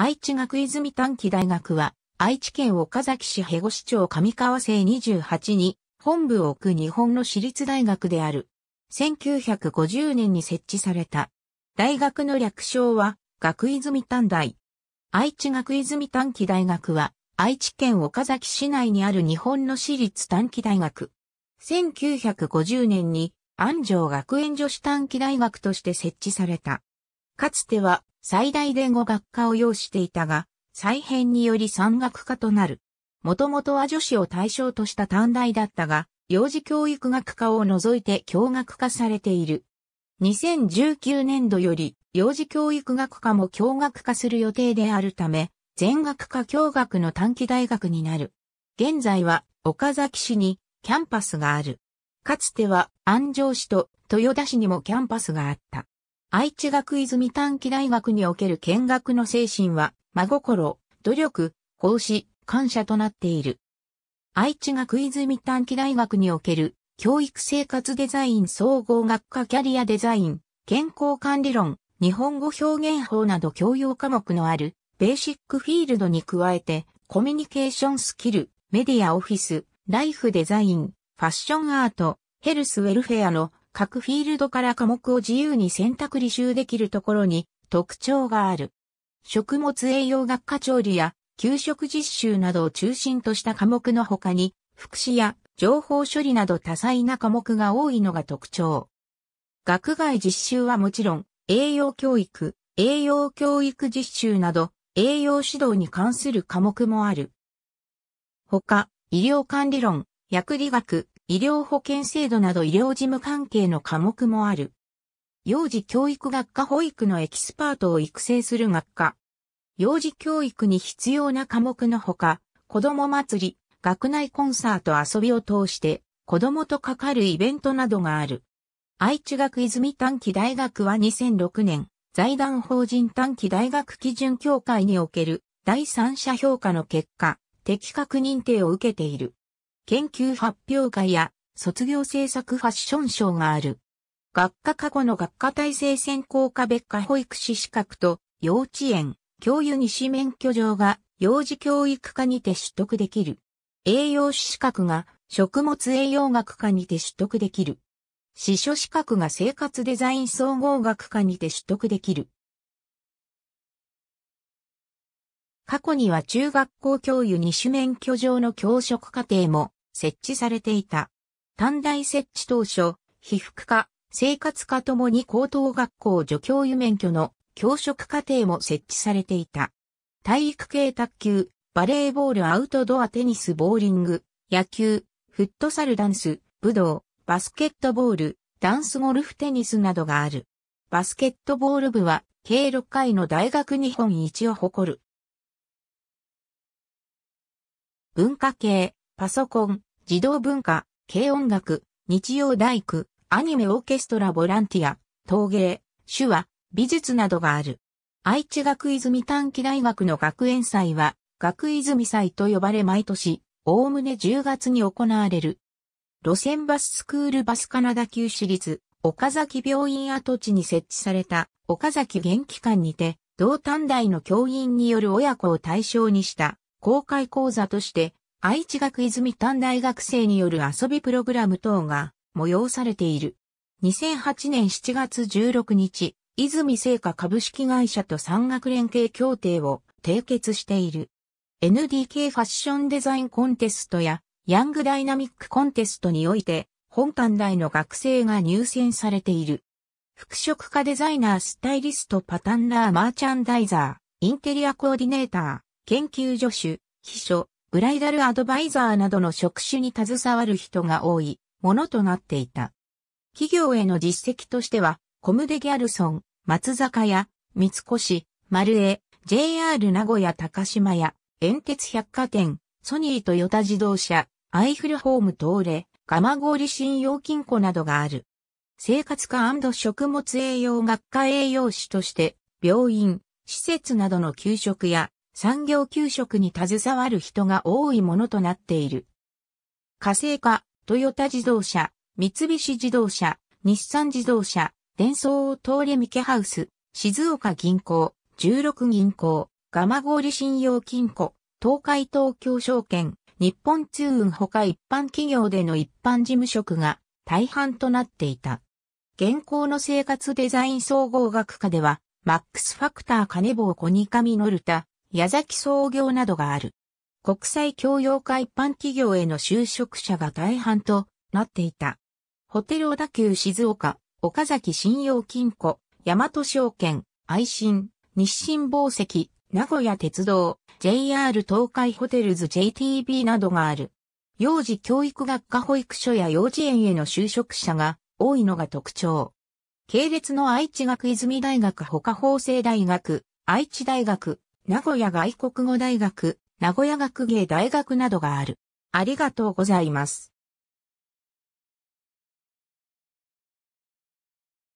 愛知学泉短期大学は、愛知県岡崎市辺市長上川生28に本部を置く日本の私立大学である。1950年に設置された。大学の略称は、学泉短大。愛知学泉短期大学は、愛知県岡崎市内にある日本の私立短期大学。1950年に安城学園女子短期大学として設置された。かつては最大で語学科を要していたが、再編により三学科となる。もともとは女子を対象とした短大だったが、幼児教育学科を除いて教学化されている。2019年度より幼児教育学科も教学化する予定であるため、全学科教学の短期大学になる。現在は岡崎市にキャンパスがある。かつては安城市と豊田市にもキャンパスがあった。愛知学泉短期大学における見学の精神は、真心、努力、奉仕、感謝となっている。愛知学泉短期大学における教育生活デザイン総合学科キャリアデザイン、健康管理論、日本語表現法など教養科目のあるベーシックフィールドに加えて、コミュニケーションスキル、メディアオフィス、ライフデザイン、ファッションアート、ヘルスウェルフェアの各フィールドから科目を自由に選択履修できるところに特徴がある。食物栄養学科調理や給食実習などを中心とした科目の他に、福祉や情報処理など多彩な科目が多いのが特徴。学外実習はもちろん、栄養教育、栄養教育実習など、栄養指導に関する科目もある。他、医療管理論、薬理学、医療保険制度など医療事務関係の科目もある。幼児教育学科保育のエキスパートを育成する学科。幼児教育に必要な科目のほか、子供祭り、学内コンサート遊びを通して、子供とかかるイベントなどがある。愛知学泉短期大学は2006年、財団法人短期大学基準協会における第三者評価の結果、適格認定を受けている。研究発表会や卒業制作ファッションショーがある。学科過去の学科体制専攻科別科保育士資格と幼稚園、教諭西免許状が幼児教育科にて取得できる。栄養士資格が食物栄養学科にて取得できる。司書資格が生活デザイン総合学科にて取得できる。過去には中学校教諭二種免許状の教職課程も設置されていた。短大設置当初、被服科、生活科ともに高等学校助教諭免許の教職課程も設置されていた。体育系卓球、バレーボールアウトドアテニスボーリング、野球、フットサルダンス、武道、バスケットボール、ダンスゴルフテニスなどがある。バスケットボール部は計6回の大学日本一を誇る。文化系、パソコン、児童文化、軽音楽、日曜大工、アニメオーケストラボランティア、陶芸、手話、美術などがある。愛知学泉短期大学の学園祭は、学泉祭と呼ばれ毎年、おおむね10月に行われる。路線バススクールバスカナダ旧市立、岡崎病院跡地に設置された、岡崎元気館にて、同短大の教員による親子を対象にした、公開講座として、愛知学泉短大学生による遊びプログラム等が催されている。2008年7月16日、泉聖火株式会社と産学連携協定を締結している。NDK ファッションデザインコンテストやヤングダイナミックコンテストにおいて本館大の学生が入選されている。服飾家デザイナースタイリストパタンラーマーチャンダイザー、インテリアコーディネーター、研究助手、秘書、ブライダルアドバイザーなどの職種に携わる人が多いものとなっていた。企業への実績としては、コムデギャルソン、松坂屋、三越、丸江、JR 名古屋高島屋、円鉄百貨店、ソニートヨタ自動車、アイフルホーム東レ、蒲郡信用金庫などがある。生活科食物栄養学科栄養士として、病院、施設などの給食や産業給食に携わる人が多いものとなっている。火星化、トヨタ自動車、三菱自動車、日産自動車、伝送通りミケハウス、静岡銀行、十六銀行、蒲郡信用金庫、東海東京証券、日本通運ほか一般企業での一般事務職が大半となっていた。現行の生活デザイン総合学科では、マックスファクター金棒コニカミノルタ、矢崎創業などがある。国際教養化一般企業への就職者が大半となっていた。ホテル小田急静岡、岡崎信用金庫、大和証券、愛信、日清宝石、名古屋鉄道、JR 東海ホテルズ JTB などがある。幼児教育学科保育所や幼稚園への就職者が多いのが特徴。系列の愛知学泉大学他法政大学、愛知大学、名古屋外国語大学、名古屋学芸大学などがある。ありがとうございます。